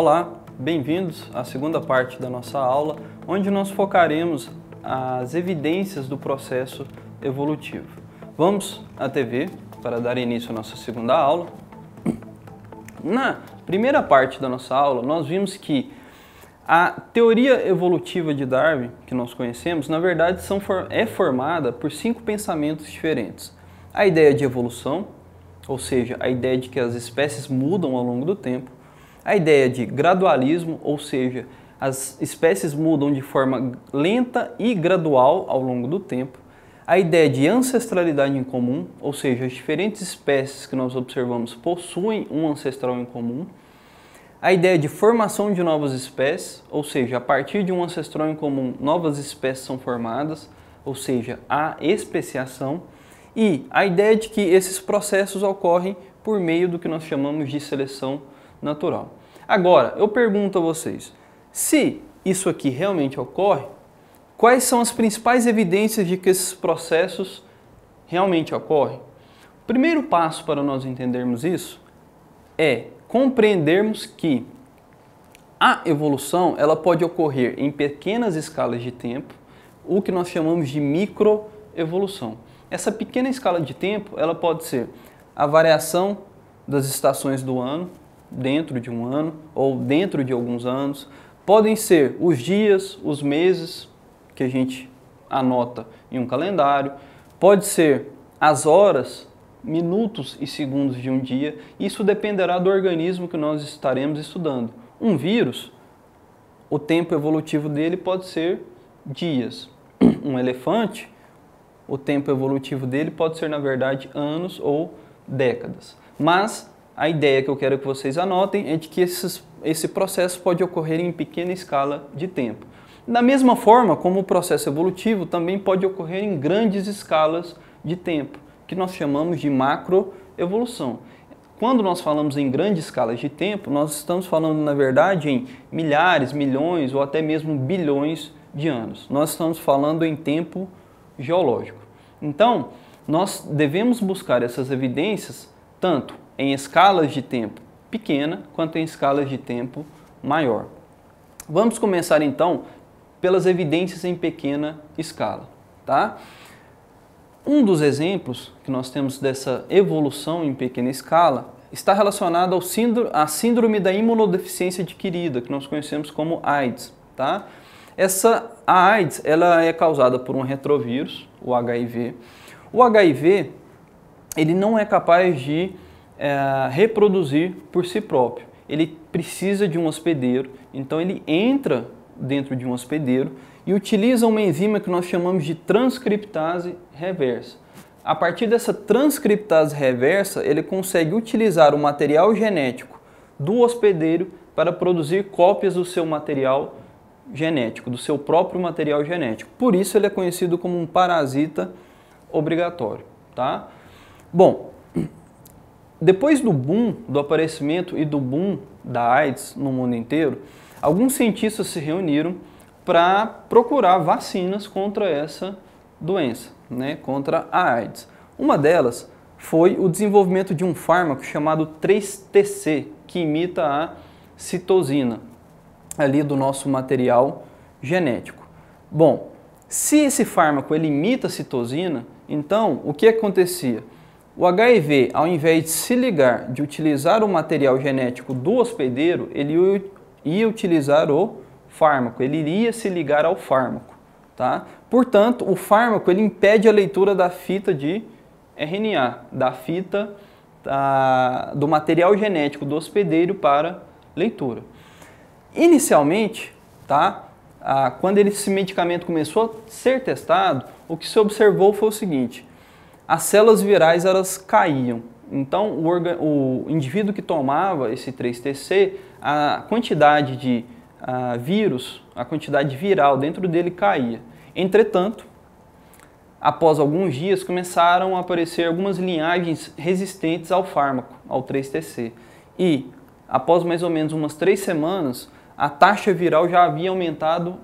Olá, bem-vindos à segunda parte da nossa aula, onde nós focaremos as evidências do processo evolutivo. Vamos à TV para dar início à nossa segunda aula. Na primeira parte da nossa aula, nós vimos que a teoria evolutiva de Darwin, que nós conhecemos, na verdade são, é formada por cinco pensamentos diferentes. A ideia de evolução, ou seja, a ideia de que as espécies mudam ao longo do tempo a ideia de gradualismo, ou seja, as espécies mudam de forma lenta e gradual ao longo do tempo. A ideia de ancestralidade em comum, ou seja, as diferentes espécies que nós observamos possuem um ancestral em comum. A ideia de formação de novas espécies, ou seja, a partir de um ancestral em comum, novas espécies são formadas, ou seja, a especiação. E a ideia de que esses processos ocorrem por meio do que nós chamamos de seleção natural. Agora, eu pergunto a vocês, se isso aqui realmente ocorre, quais são as principais evidências de que esses processos realmente ocorrem? O primeiro passo para nós entendermos isso é compreendermos que a evolução ela pode ocorrer em pequenas escalas de tempo, o que nós chamamos de microevolução. Essa pequena escala de tempo ela pode ser a variação das estações do ano, dentro de um ano ou dentro de alguns anos. Podem ser os dias, os meses que a gente anota em um calendário, pode ser as horas, minutos e segundos de um dia. Isso dependerá do organismo que nós estaremos estudando. Um vírus, o tempo evolutivo dele pode ser dias. Um elefante, o tempo evolutivo dele pode ser, na verdade, anos ou décadas. Mas a ideia que eu quero que vocês anotem é de que esses, esse processo pode ocorrer em pequena escala de tempo. Da mesma forma como o processo evolutivo também pode ocorrer em grandes escalas de tempo, que nós chamamos de macroevolução. Quando nós falamos em grandes escalas de tempo, nós estamos falando, na verdade, em milhares, milhões ou até mesmo bilhões de anos. Nós estamos falando em tempo geológico. Então, nós devemos buscar essas evidências tanto em escalas de tempo pequena quanto em escalas de tempo maior. Vamos começar então pelas evidências em pequena escala, tá? Um dos exemplos que nós temos dessa evolução em pequena escala está relacionado ao síndrome, à síndrome da imunodeficiência adquirida, que nós conhecemos como AIDS, tá? Essa a AIDS, ela é causada por um retrovírus, o HIV. O HIV, ele não é capaz de é, reproduzir por si próprio. Ele precisa de um hospedeiro, então ele entra dentro de um hospedeiro e utiliza uma enzima que nós chamamos de transcriptase reversa. A partir dessa transcriptase reversa, ele consegue utilizar o material genético do hospedeiro para produzir cópias do seu material genético, do seu próprio material genético. Por isso ele é conhecido como um parasita obrigatório, tá? Bom, depois do boom, do aparecimento e do boom da AIDS no mundo inteiro, alguns cientistas se reuniram para procurar vacinas contra essa doença, né, contra a AIDS. Uma delas foi o desenvolvimento de um fármaco chamado 3TC, que imita a citosina ali do nosso material genético. Bom, se esse fármaco ele imita a citosina, então o que acontecia? O HIV, ao invés de se ligar, de utilizar o material genético do hospedeiro, ele ia utilizar o fármaco, ele iria se ligar ao fármaco. Tá? Portanto, o fármaco ele impede a leitura da fita de RNA, da fita da, tá, do material genético do hospedeiro para leitura. Inicialmente, tá? quando esse medicamento começou a ser testado, o que se observou foi o seguinte: as células virais elas caíam. Então, o, o indivíduo que tomava esse 3TC, a quantidade de a vírus, a quantidade viral dentro dele caía. Entretanto, após alguns dias, começaram a aparecer algumas linhagens resistentes ao fármaco, ao 3TC. E, após mais ou menos umas três semanas, a taxa viral já havia aumentado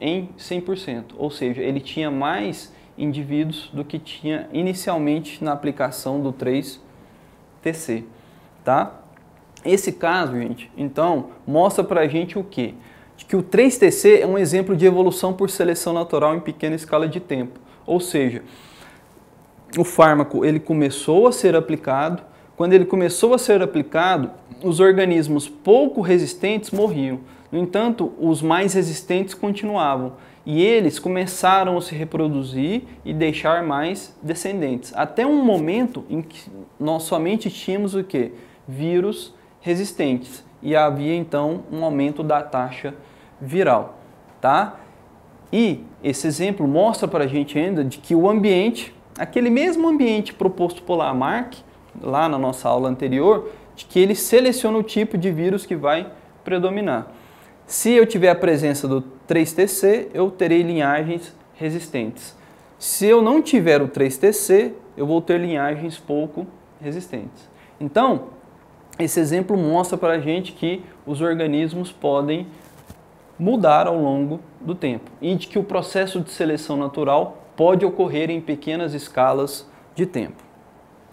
em 100%, ou seja, ele tinha mais indivíduos do que tinha inicialmente na aplicação do 3TC, tá? Esse caso, gente, então, mostra pra gente o quê? Que o 3TC é um exemplo de evolução por seleção natural em pequena escala de tempo. Ou seja, o fármaco ele começou a ser aplicado, quando ele começou a ser aplicado, os organismos pouco resistentes morriam. No entanto, os mais resistentes continuavam e eles começaram a se reproduzir e deixar mais descendentes. Até um momento em que nós somente tínhamos o que? Vírus resistentes e havia então um aumento da taxa viral, tá? E esse exemplo mostra para a gente ainda de que o ambiente, aquele mesmo ambiente proposto por Lamarck, lá na nossa aula anterior, de que ele seleciona o tipo de vírus que vai predominar. Se eu tiver a presença do 3TC, eu terei linhagens resistentes. Se eu não tiver o 3TC, eu vou ter linhagens pouco resistentes. Então, esse exemplo mostra para a gente que os organismos podem mudar ao longo do tempo e de que o processo de seleção natural pode ocorrer em pequenas escalas de tempo.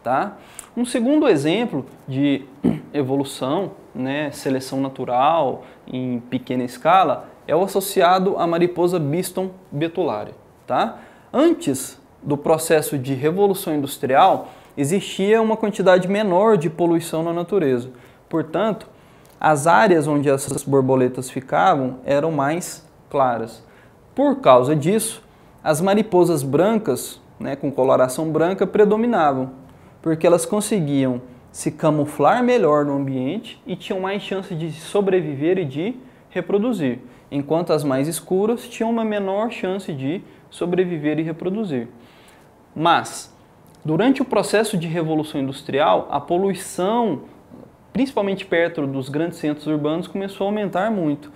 Tá? Um segundo exemplo de evolução, né, seleção natural em pequena escala, é o associado à mariposa Biston betularia. Tá? Antes do processo de revolução industrial, existia uma quantidade menor de poluição na natureza. Portanto, as áreas onde essas borboletas ficavam eram mais claras. Por causa disso, as mariposas brancas, né, com coloração branca, predominavam, porque elas conseguiam se camuflar melhor no ambiente e tinham mais chance de sobreviver e de reproduzir enquanto as mais escuras tinham uma menor chance de sobreviver e reproduzir. Mas, durante o processo de revolução industrial, a poluição, principalmente perto dos grandes centros urbanos, começou a aumentar muito.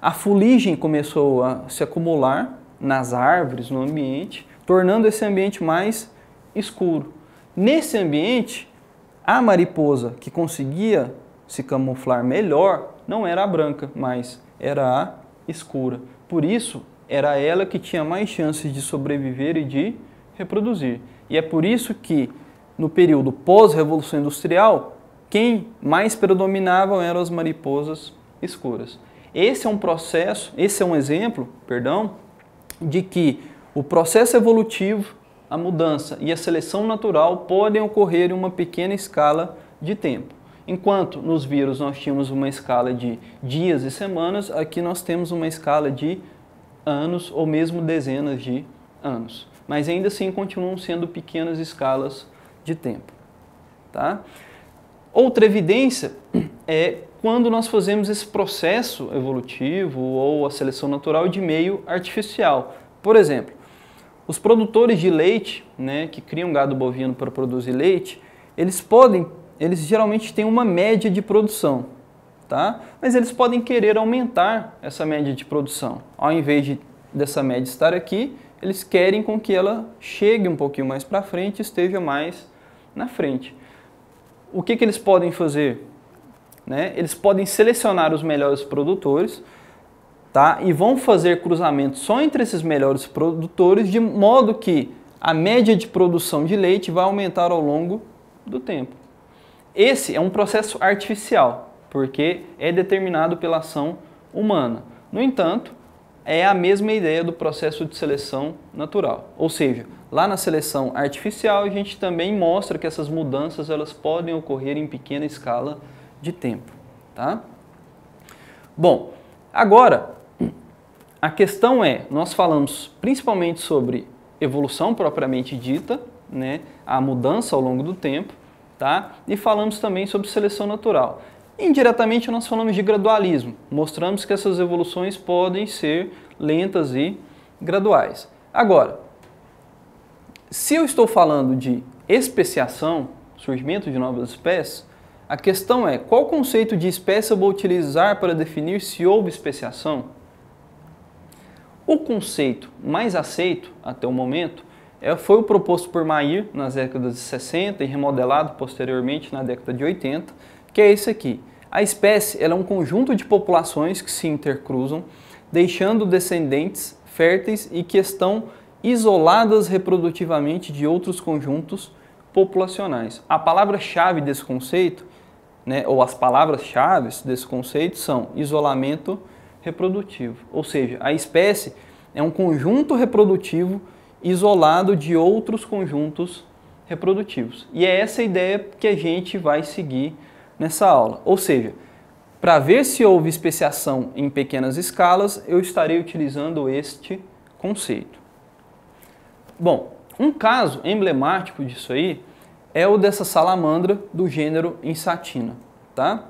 A fuligem começou a se acumular nas árvores, no ambiente, tornando esse ambiente mais escuro. Nesse ambiente, a mariposa que conseguia se camuflar melhor não era a branca, mas era a escura. Por isso, era ela que tinha mais chances de sobreviver e de reproduzir. E é por isso que, no período pós-revolução industrial, quem mais predominavam eram as mariposas escuras. Esse é um processo, esse é um exemplo, perdão, de que o processo evolutivo, a mudança e a seleção natural podem ocorrer em uma pequena escala de tempo. Enquanto nos vírus nós tínhamos uma escala de dias e semanas, aqui nós temos uma escala de anos ou mesmo dezenas de anos. Mas ainda assim continuam sendo pequenas escalas de tempo. Tá? Outra evidência é quando nós fazemos esse processo evolutivo ou a seleção natural de meio artificial. Por exemplo, os produtores de leite, né, que criam gado bovino para produzir leite, eles podem eles geralmente têm uma média de produção, tá? Mas eles podem querer aumentar essa média de produção. Ao invés de, dessa média estar aqui, eles querem com que ela chegue um pouquinho mais para frente, esteja mais na frente. O que, que eles podem fazer? Né? Eles podem selecionar os melhores produtores, tá? E vão fazer cruzamentos só entre esses melhores produtores, de modo que a média de produção de leite vai aumentar ao longo do tempo. Esse é um processo artificial, porque é determinado pela ação humana. No entanto, é a mesma ideia do processo de seleção natural. Ou seja, lá na seleção artificial a gente também mostra que essas mudanças elas podem ocorrer em pequena escala de tempo, tá? Bom, agora a questão é, nós falamos principalmente sobre evolução propriamente dita, né, a mudança ao longo do tempo, tá? E falamos também sobre seleção natural. Indiretamente nós falamos de gradualismo, mostramos que essas evoluções podem ser lentas e graduais. Agora, se eu estou falando de especiação, surgimento de novas espécies, a questão é qual conceito de espécie eu vou utilizar para definir se houve especiação? O conceito mais aceito até o momento é, foi o proposto por Maier nas décadas de 60 e remodelado posteriormente na década de 80, que é esse aqui. A espécie é um conjunto de populações que se intercruzam, deixando descendentes férteis e que estão isoladas reprodutivamente de outros conjuntos populacionais. A palavra-chave desse conceito, né, ou as palavras-chave desse conceito são isolamento reprodutivo, ou seja, a espécie é um conjunto reprodutivo isolado de outros conjuntos reprodutivos. E é essa ideia que a gente vai seguir nessa aula. Ou seja, para ver se houve especiação em pequenas escalas, eu estarei utilizando este conceito. Bom, um caso emblemático disso aí é o dessa salamandra do gênero Insatina, tá?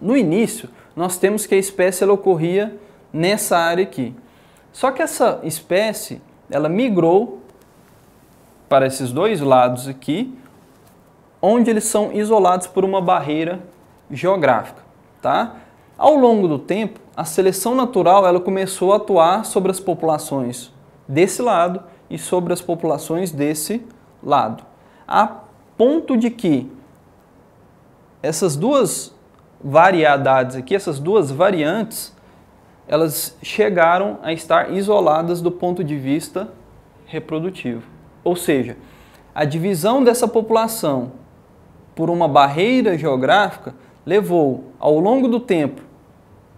No início, nós temos que a espécie ocorria nessa área aqui. Só que essa espécie ela migrou para esses dois lados aqui, onde eles são isolados por uma barreira geográfica, tá? Ao longo do tempo, a seleção natural ela começou a atuar sobre as populações desse lado e sobre as populações desse lado, a ponto de que essas duas variedades aqui, essas duas variantes, elas chegaram a estar isoladas do ponto de vista reprodutivo. Ou seja, a divisão dessa população por uma barreira geográfica levou, ao longo do tempo,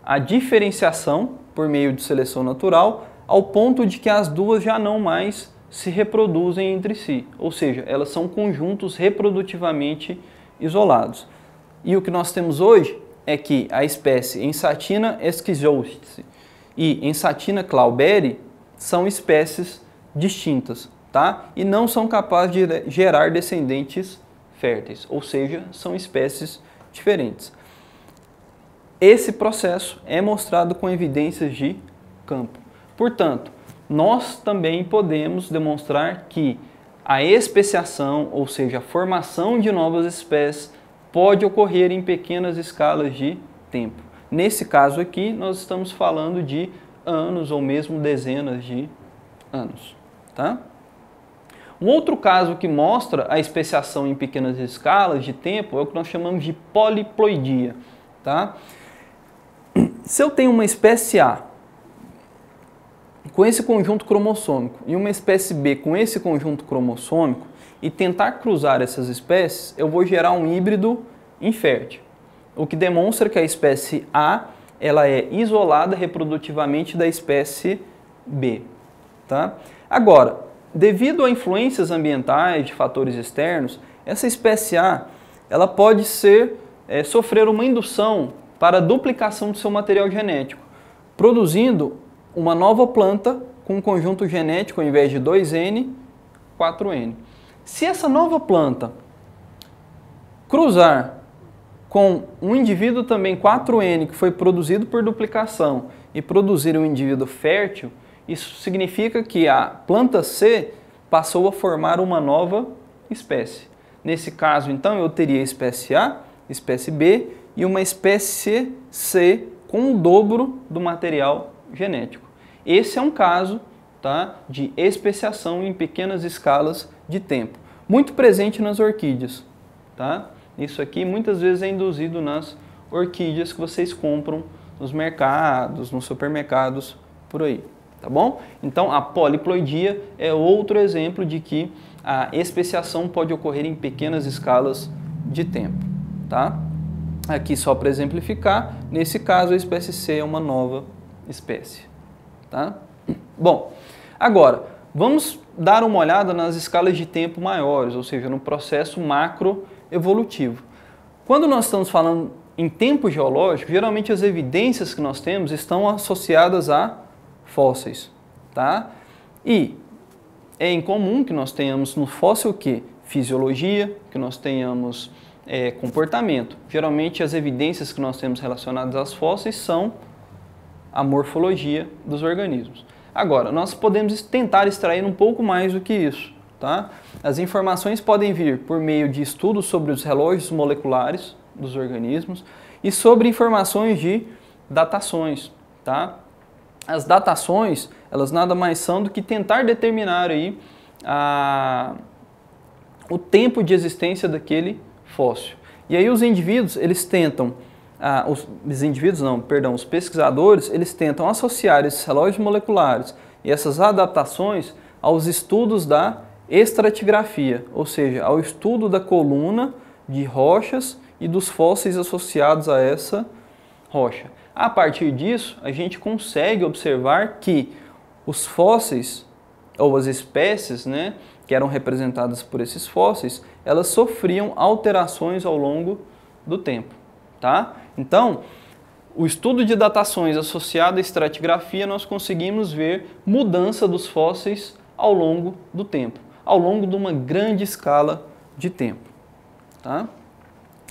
à diferenciação por meio de seleção natural, ao ponto de que as duas já não mais se reproduzem entre si, ou seja, elas são conjuntos reprodutivamente isolados. E o que nós temos hoje é que a espécie Ensatina exquisite e Ensatina clauberi são espécies distintas, tá? E não são capazes de gerar descendentes férteis, ou seja, são espécies diferentes. Esse processo é mostrado com evidências de campo. Portanto, nós também podemos demonstrar que a especiação, ou seja, a formação de novas espécies, pode ocorrer em pequenas escalas de tempo. Nesse caso aqui, nós estamos falando de anos ou mesmo dezenas de anos. Tá? Um outro caso que mostra a especiação em pequenas escalas de tempo é o que nós chamamos de poliploidia. Tá? Se eu tenho uma espécie A com esse conjunto cromossômico e uma espécie B com esse conjunto cromossômico e tentar cruzar essas espécies, eu vou gerar um híbrido infértil, o que demonstra que a espécie A ela é isolada reprodutivamente da espécie B. Tá? Agora, devido a influências ambientais, de fatores externos, essa espécie A ela pode ser, é, sofrer uma indução para a duplicação do seu material genético, produzindo uma nova planta com um conjunto genético, ao invés de 2N, 4N. Se essa nova planta cruzar com um indivíduo também 4N que foi produzido por duplicação e produzir um indivíduo fértil, isso significa que a planta C passou a formar uma nova espécie. Nesse caso, então, eu teria espécie A, espécie B e uma espécie C com o dobro do material genético. Esse é um caso tá, de especiação em pequenas escalas de tempo, muito presente nas orquídeas. Tá? Isso aqui muitas vezes é induzido nas orquídeas que vocês compram nos mercados, nos supermercados, por aí. Tá bom? Então a poliploidia é outro exemplo de que a especiação pode ocorrer em pequenas escalas de tempo. Tá? Aqui só para exemplificar, nesse caso a espécie C é uma nova espécie. Tá? Bom, agora, vamos dar uma olhada nas escalas de tempo maiores, ou seja, no processo macroevolutivo. Quando nós estamos falando em tempo geológico, geralmente as evidências que nós temos estão associadas a fósseis. Tá? E é incomum que nós tenhamos no fóssil o quê? Fisiologia, que nós tenhamos é, comportamento. Geralmente as evidências que nós temos relacionadas aos fósseis são a morfologia dos organismos. Agora, nós podemos tentar extrair um pouco mais do que isso. Tá? As informações podem vir por meio de estudos sobre os relógios moleculares dos organismos e sobre informações de datações. Tá? As datações, elas nada mais são do que tentar determinar aí a, o tempo de existência daquele fóssil. E aí os indivíduos, eles tentam ah, os, os, indivíduos, não, perdão, os pesquisadores, eles tentam associar esses relógios moleculares e essas adaptações aos estudos da estratigrafia, ou seja, ao estudo da coluna de rochas e dos fósseis associados a essa rocha. A partir disso, a gente consegue observar que os fósseis ou as espécies, né, que eram representadas por esses fósseis, elas sofriam alterações ao longo do tempo tá? Então, o estudo de datações associado à estratigrafia, nós conseguimos ver mudança dos fósseis ao longo do tempo, ao longo de uma grande escala de tempo. Tá?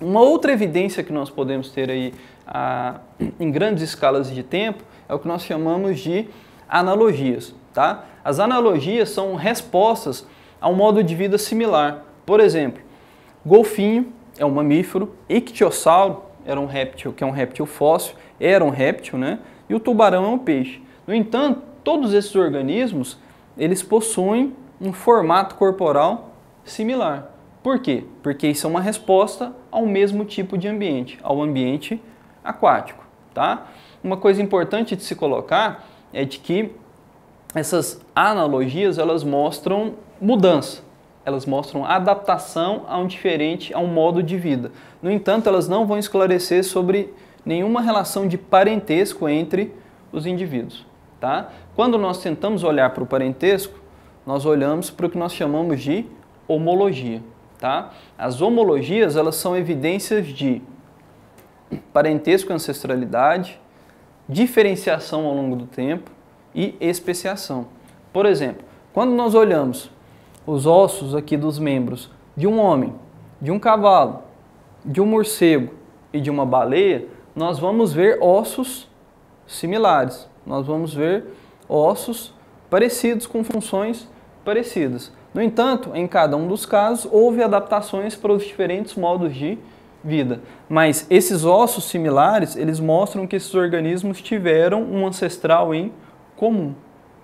Uma outra evidência que nós podemos ter aí a, em grandes escalas de tempo é o que nós chamamos de analogias. Tá? As analogias são respostas a um modo de vida similar. Por exemplo, golfinho é um mamífero, ictiossauro era um réptil, que é um réptil fóssil, era um réptil, né? E o tubarão é um peixe. No entanto, todos esses organismos, eles possuem um formato corporal similar. Por quê? Porque isso é uma resposta ao mesmo tipo de ambiente, ao ambiente aquático, tá? Uma coisa importante de se colocar é de que essas analogias, elas mostram mudança elas mostram adaptação a um diferente, a um modo de vida. No entanto, elas não vão esclarecer sobre nenhuma relação de parentesco entre os indivíduos. Tá? Quando nós tentamos olhar para o parentesco, nós olhamos para o que nós chamamos de homologia. Tá? As homologias elas são evidências de parentesco e ancestralidade, diferenciação ao longo do tempo e especiação. Por exemplo, quando nós olhamos os ossos aqui dos membros de um homem, de um cavalo, de um morcego e de uma baleia, nós vamos ver ossos similares. Nós vamos ver ossos parecidos com funções parecidas. No entanto, em cada um dos casos, houve adaptações para os diferentes modos de vida. Mas esses ossos similares, eles mostram que esses organismos tiveram um ancestral em comum.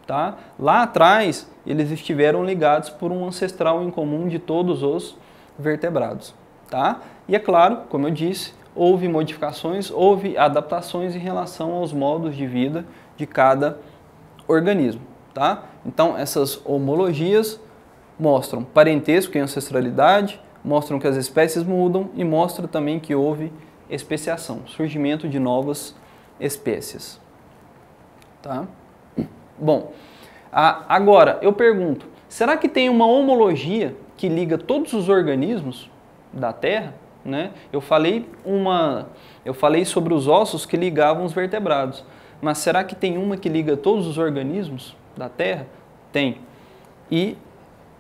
Tá? Lá atrás, eles estiveram ligados por um ancestral em comum de todos os vertebrados. Tá? E é claro, como eu disse, houve modificações, houve adaptações em relação aos modos de vida de cada organismo. Tá? Então, essas homologias mostram parentesco e ancestralidade, mostram que as espécies mudam e mostra também que houve especiação, surgimento de novas espécies. Tá? Bom, agora eu pergunto, será que tem uma homologia que liga todos os organismos da Terra? Né? Eu falei uma, eu falei sobre os ossos que ligavam os vertebrados, mas será que tem uma que liga todos os organismos da Terra? Tem. E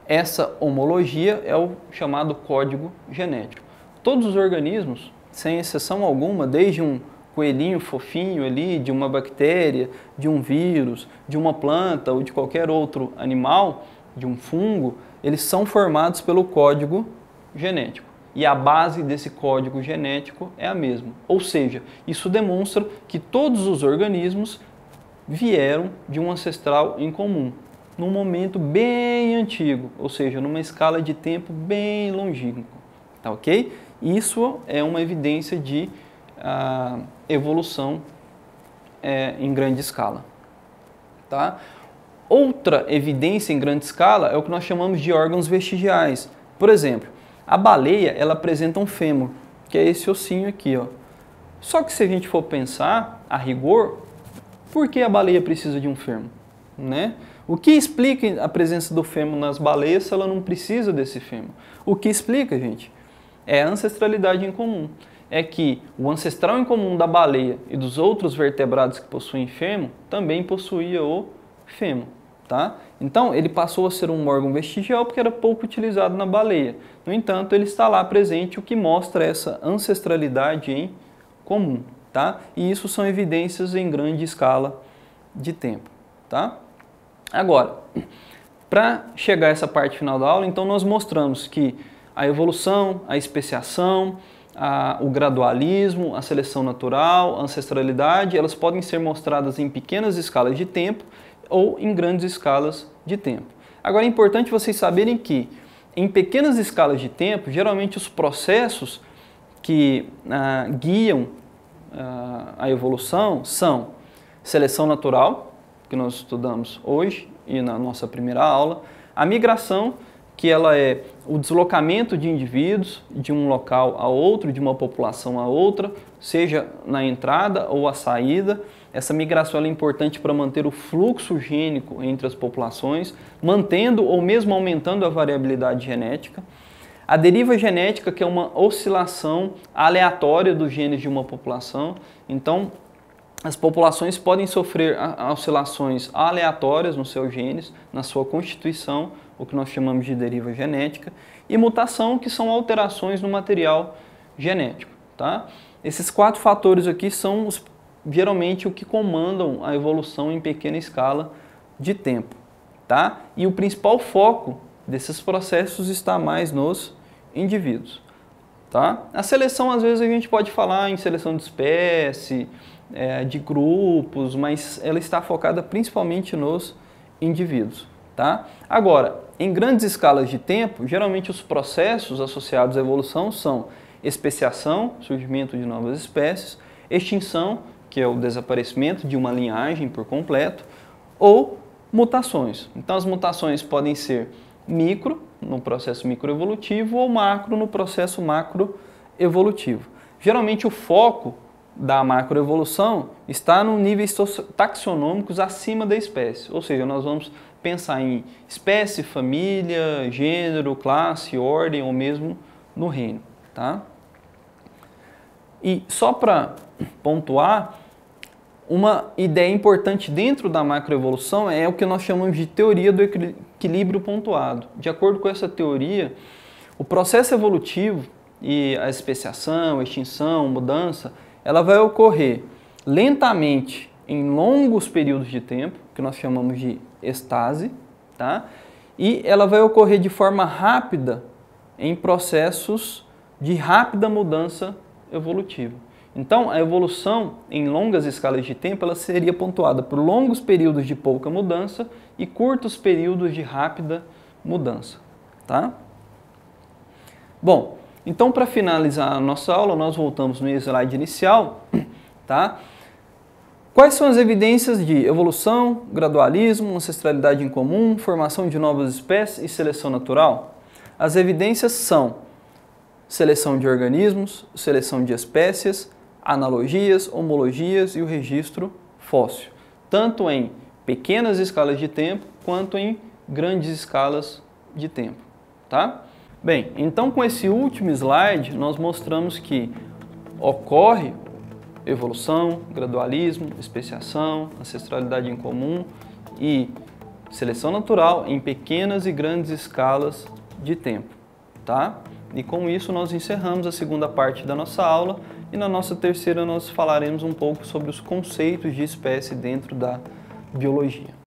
essa homologia é o chamado código genético. Todos os organismos, sem exceção alguma, desde um coelhinho fofinho ali, de uma bactéria, de um vírus, de uma planta ou de qualquer outro animal, de um fungo, eles são formados pelo código genético. E a base desse código genético é a mesma. Ou seja, isso demonstra que todos os organismos vieram de um ancestral em comum, num momento bem antigo, ou seja, numa escala de tempo bem longínqua, tá ok? Isso é uma evidência de ah, evolução é, em grande escala. Tá? Outra evidência em grande escala é o que nós chamamos de órgãos vestigiais. Por exemplo, a baleia ela apresenta um fêmur, que é esse ossinho aqui. Ó. Só que se a gente for pensar a rigor, por que a baleia precisa de um fêmur? Né? O que explica a presença do fêmur nas baleias se ela não precisa desse fêmur? O que explica, gente? É a ancestralidade em comum é que o ancestral em comum da baleia e dos outros vertebrados que possuem fêmur também possuía o fêmur. Tá? Então, ele passou a ser um órgão vestigial porque era pouco utilizado na baleia. No entanto, ele está lá presente, o que mostra essa ancestralidade em comum. Tá? E isso são evidências em grande escala de tempo. Tá? Agora, para chegar a essa parte final da aula, então nós mostramos que a evolução, a especiação, a, o gradualismo, a seleção natural, a ancestralidade, elas podem ser mostradas em pequenas escalas de tempo ou em grandes escalas de tempo. Agora é importante vocês saberem que em pequenas escalas de tempo, geralmente os processos que ah, guiam ah, a evolução são seleção natural, que nós estudamos hoje e na nossa primeira aula, a migração que ela é o deslocamento de indivíduos de um local a outro, de uma população a outra, seja na entrada ou a saída. Essa migração é importante para manter o fluxo gênico entre as populações, mantendo ou mesmo aumentando a variabilidade genética. A deriva genética, que é uma oscilação aleatória dos genes de uma população. Então, as populações podem sofrer oscilações aleatórias nos seus genes, na sua constituição, o que nós chamamos de deriva genética, e mutação, que são alterações no material genético. Tá? Esses quatro fatores aqui são os, geralmente o que comandam a evolução em pequena escala de tempo. Tá? E o principal foco desses processos está mais nos indivíduos. Tá? A seleção, às vezes, a gente pode falar em seleção de espécie, é, de grupos, mas ela está focada principalmente nos indivíduos. Tá? Agora, em grandes escalas de tempo, geralmente os processos associados à evolução são especiação, surgimento de novas espécies, extinção, que é o desaparecimento de uma linhagem por completo, ou mutações. Então, as mutações podem ser micro, no processo microevolutivo, ou macro, no processo macroevolutivo. Geralmente, o foco da macroevolução está no níveis taxonômicos acima da espécie, ou seja, nós vamos pensar em espécie, família, gênero, classe, ordem ou mesmo no reino, tá? E só para pontuar, uma ideia importante dentro da macroevolução é o que nós chamamos de teoria do equilíbrio pontuado. De acordo com essa teoria, o processo evolutivo e a especiação, extinção, mudança, ela vai ocorrer lentamente em longos períodos de tempo, que nós chamamos de estase, tá? E ela vai ocorrer de forma rápida em processos de rápida mudança evolutiva. Então, a evolução em longas escalas de tempo ela seria pontuada por longos períodos de pouca mudança e curtos períodos de rápida mudança, tá? Bom, então para finalizar a nossa aula, nós voltamos no slide inicial, tá? Quais são as evidências de evolução, gradualismo, ancestralidade em comum, formação de novas espécies e seleção natural? As evidências são seleção de organismos, seleção de espécies, analogias, homologias e o registro fóssil, tanto em pequenas escalas de tempo quanto em grandes escalas de tempo, tá? Bem, então com esse último slide nós mostramos que ocorre evolução, gradualismo, especiação, ancestralidade em comum e seleção natural em pequenas e grandes escalas de tempo, tá? E com isso nós encerramos a segunda parte da nossa aula e na nossa terceira nós falaremos um pouco sobre os conceitos de espécie dentro da biologia.